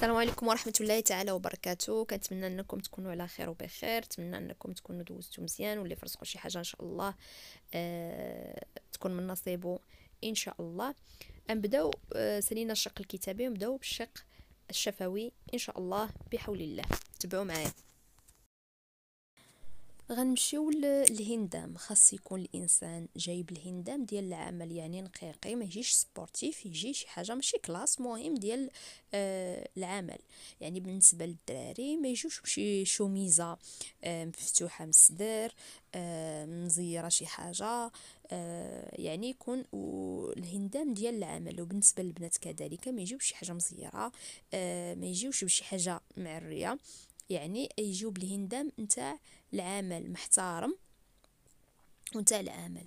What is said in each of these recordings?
السلام عليكم ورحمه الله تعالى وبركاته كنتمنى انكم تكونوا على خير وبخير نتمنى انكم تكونوا دوزتوا مزيان واللي فرسقوا شي حاجه ان شاء الله آه تكون من نصيبه ان شاء الله نبداو آه سالينا الشق الكتابي ونبداو بالشق الشفوي ان شاء الله بحول الله تبعوا معايا غنمشيو للهندام خاص يكون الانسان جايب الهندام ديال العمل يعني نقيقي ما يجيش سبورتيف يجي شي حاجه ماشي كلاس مهم ديال آه العمل يعني بالنسبه للدراري ما يجوش بشي شوميزه آه مفتوحه من الصدر آه مزيره شي حاجه آه يعني يكون الهندام ديال العمل وبالنسبه للبنات كذلك ما يجيوش شي حاجه مزيره آه ما يجيوش بشي حاجه معريه يعني يجوب بالهندام نتاع العمل محترم ونتاع العمل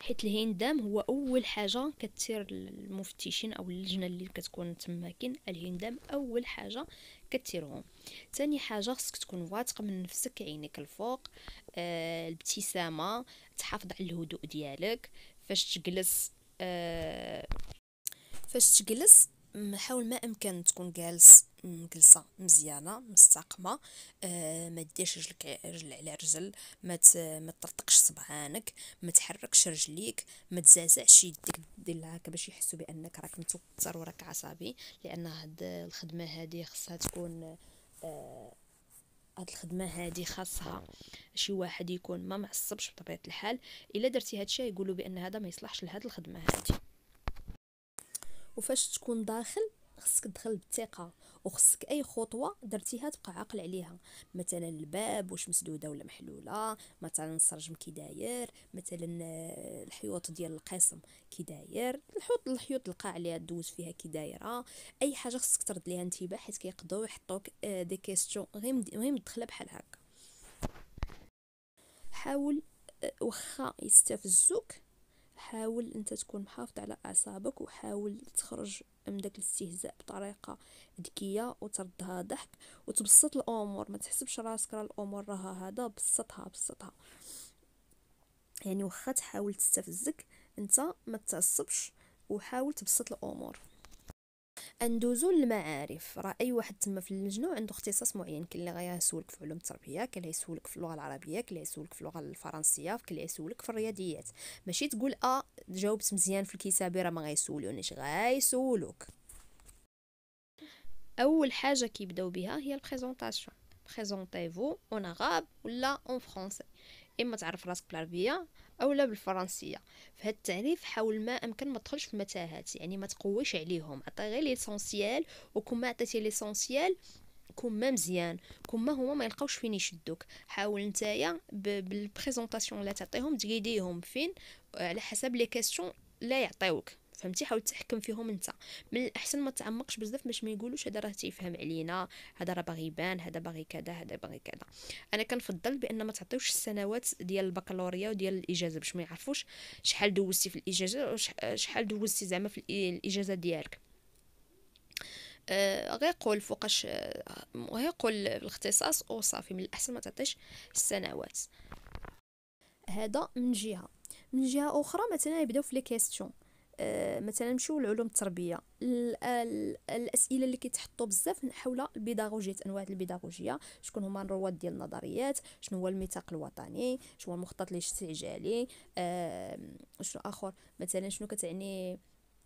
حيت الهندام هو اول حاجه كتير المفتشين او اللجنه اللي كتكون تما كاين الهندام اول حاجه كتيرهم ثاني حاجه خصك تكون واثق من نفسك عينيك الفوق آه الابتسامه تحافظ على الهدوء ديالك فاش تجلس آه فاش تجلس حاول ما امكن تكون جالس جلسه مزيانه مستقمه آه ما ديرش رجلك رجل على رجل ما تطرطقش صبعانك ما تحركش رجليك ما تزعزعش يديك دير هكا باش يحسوا بانك راك متوتر وراك عصبي لان هاد الخدمه هادي خصها تكون آه هاد الخدمه هادي خاصها شي واحد يكون ما معصبش بطبيعه الحال الا درتي هاد هادشي يقولوا بان هذا ما يصلحش لهاد الخدمه هادي وفاش تكون داخل خصك تدخل بالثقه وخصك اي خطوه درتيها تبقى عاقل عليها مثلا الباب واش مسدوده ولا محلوله مثلا السرجم كي داير مثلا آه، الحيوط ديال القسم كي داير الحوط الحيوط القاع اللي دوز فيها كي دايره اي حاجه خصك ترد ليها انتباه حيت كيقدروا يحطوك آه، دي كيستيون غير غير مدخله بحال هكا حاول آه، واخا يستفزوك حاول انت تكون محافظ على اعصابك وحاول تخرج من داك الاستهزاء بطريقه ذكيه وتردها ضحك وتبسط الامور ما تحسبش راسك راه الامور راها هذا بسطها بسطها يعني واخا تحاول تستفزك انت ما تعصبش وحاول تبسط الامور اندوزو للمعارف راه اي واحد تما في اللجنه عنده اختصاص معين كاين اللي غيسولك في علوم التربيه كاين اللي يسولك في اللغه العربيه كاين اللي يسولك في اللغه الفرنسيه كاين اللي يسولك في الرياضيات ماشي تقول اه جاوبت مزيان في الكتابه راه ما غيسولونيش غيسولوك اول حاجه كيبداو بها هي البريزونطاسيون بريزونطيفو اون عرب ولا اون فرونسي اما تعرف راسك بالعربيه او لا بالفرنسيه فهاد التعريف حاول ما امكن ما تدخلش في متاهات يعني ما تقويش عليهم عطي غير ليسونسيال وكون ما عطيتي ليسونسيال كون ما مزيان كون ما هما ما يلقاوش فين يشدوك حاول نتايا بالبريزونطاسيون اللي تعطيهم تقيديهم فين على حسب لي كاستيون لا يعطيوك فهمتي حاول تحكم فيهم انت من الاحسن ما تعمقش بزاف باش ما يقولوش هذا راه تيفهم علينا هذا راه باغي يبان هذا باغي كذا هذا باغي كذا انا كنفضل بان ما تعطيوش السنوات ديال البكالوريا وديال الاجازه باش ما يعرفوش شحال دوزتي في الاجازه شحال دوزتي زعما في الاجازه ديالك آه غير قول فوقاش آه غير قول الاختصاص وصافي من الاحسن ما تعطيش السنوات هذا من جهه من جهه اخرى مثلا يبداو في لي كيستيون آه، مثلا نمشيو لعلوم التربيه الاسئله اللي كيتحطوا بزاف حول البيداغوجيه انواع البيداغوجيه شكون هما الرواد ديال النظريات شنو هو الميثاق الوطني شنو هو المخطط الاستعجالي آه، شنو اخر مثلا شنو كتعني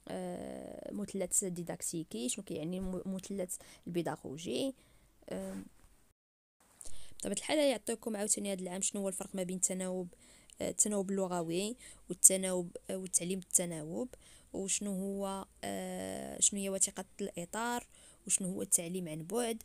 آه، مثلث ديداكتيكي شنو كيعني مثلث البيداغوجي بطبيعه الحال يعطيكم عاوتاني هذا العام شنو هو الفرق ما بين تناوب التناوب اللغوي والتناوب والتعليم التناوب وشنو هو آه، شنو هي وثيقة الإطار وشنو هو التعليم عن بعد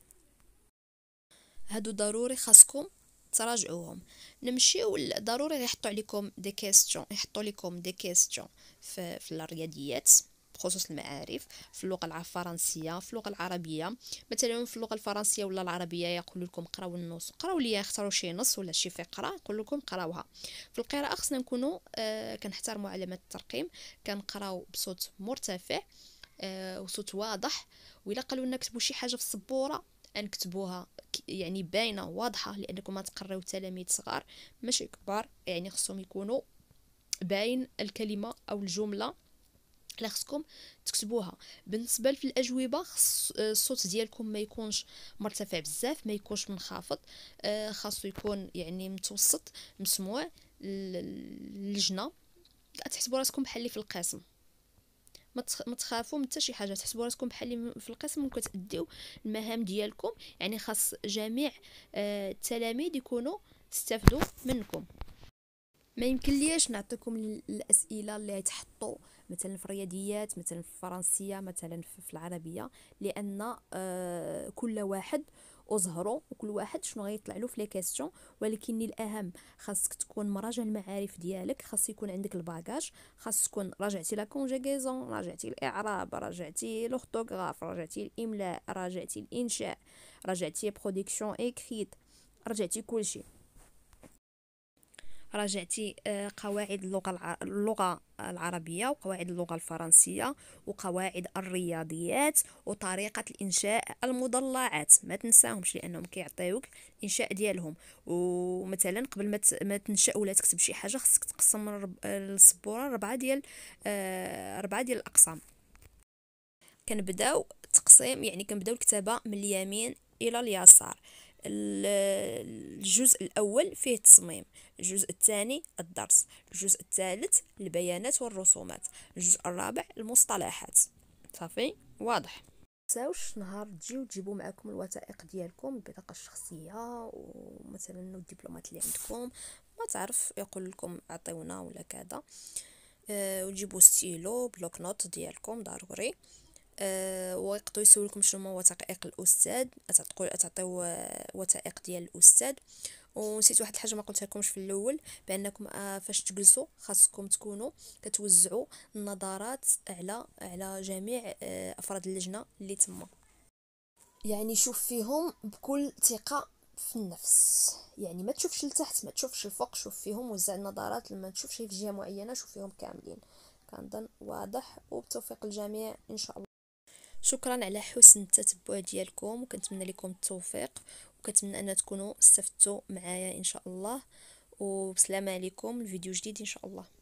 هادو ضروري خاصكم تراجعوهم نمشيو ضروري يحطوا عليكم دي كيسيون يحطوا لكم دي كيسيون في, في الرياضيات بخصوص المعارف في اللغه الفرنسيه في اللغه العربيه مثلا في اللغه الفرنسيه ولا العربيه يقول لكم قراو النص قراو لي اختاروا شي نص ولا شي فقره نقول لكم قراوها في القراءه خصنا نكونوا آه، كنحترموا علامات الترقيم كنقراو بصوت مرتفع آه، وصوت واضح وإلا قالوا لنا كتبوا شي حاجه في السبوره نكتبوها يعني باينه واضحه لانكم ما تقراو تلاميذ صغار ماشي كبار يعني خصهم يكونوا باين الكلمه او الجمله لا خصكم تكتبوها بالنسبه في الاجوبه خص آه، الصوت ديالكم ما يكونش مرتفع بزاف ما يكونش منخفض آه، خاصو يكون يعني متوسط مسموع اللجنه تحسبوا راسكم بحال في القسم ما تخافوا من حتى شي حاجه تحسبوا راسكم بحال في القسم وكتاديو المهام ديالكم يعني خاص جميع آه، التلاميذ يكونوا استفدوا منكم ما يمكن ليش نعطيكم الاسئله اللي تحطوا مثلا في الرياضيات مثلا في الفرنسيه مثلا في العربيه لان آه، كل واحد وزهرو وكل واحد شنو غيطلع له في لي كيسيون ولكن الاهم خاصك تكون مراجع المعارف ديالك خاص يكون عندك الباكاج خاص تكون راجعتي لا كونجيغيزون راجعتي الاعراب راجعتي لوغتوغراف راجعتي الاملاء راجعتي الانشاء راجعتي برودكسيون اكريت رجعتي كلشي راجعتي آه، قواعد اللغة اللغة العربية وقواعد اللغة الفرنسية وقواعد الرياضيات وطريقة الإنشاء المضلعات ما تنساهمش لأنهم كيعطيوك الإنشاء ديالهم ومثلا قبل ما تنشأ ولا تكتب شي حاجة خصك تقسم السبورة ربعة ديال آه، ربعة ديال الأقسام كنبداو التقسيم يعني كنبداو الكتابة من اليمين إلى اليسار الجزء الأول فيه التصميم الجزء الثاني الدرس الجزء الثالث البيانات والرسومات الجزء الرابع المصطلحات صافي واضح تنساوش نهار تجيو تجيبوا معكم الوثائق ديالكم البطاقه الشخصيه ومثلا الدبلومات اللي عندكم ما تعرف يقول لكم عطيونا ولا كذا أه وتجيبوا ستيلو بلوك نوت ديالكم ضروري أه ويقدروا يسولكم شنو هما وثائق الاستاذ تعطيو تعطيو آه، وثائق ديال الاستاذ ونسيت واحد الحاجه ما قلتها لكمش في الاول بانكم آه، فاش تجلسوا خاصكم تكونوا كتوزعوا النظارات على على جميع آه، افراد اللجنه اللي تما يعني شوف فيهم بكل ثقه في النفس يعني ما تشوفش لتحت ما تشوفش الفوق شوف فيهم وزع النظارات لما تشوف في جهه معينه شوف فيهم كاملين كنظن واضح وبتوفيق الجميع ان شاء الله شكرا على حسن التتبع ديالكم وكنتمنى لكم التوفيق وكنتمنى ان تكونوا استفدتوا معايا ان شاء الله وبسلامه عليكم الفيديو جديد ان شاء الله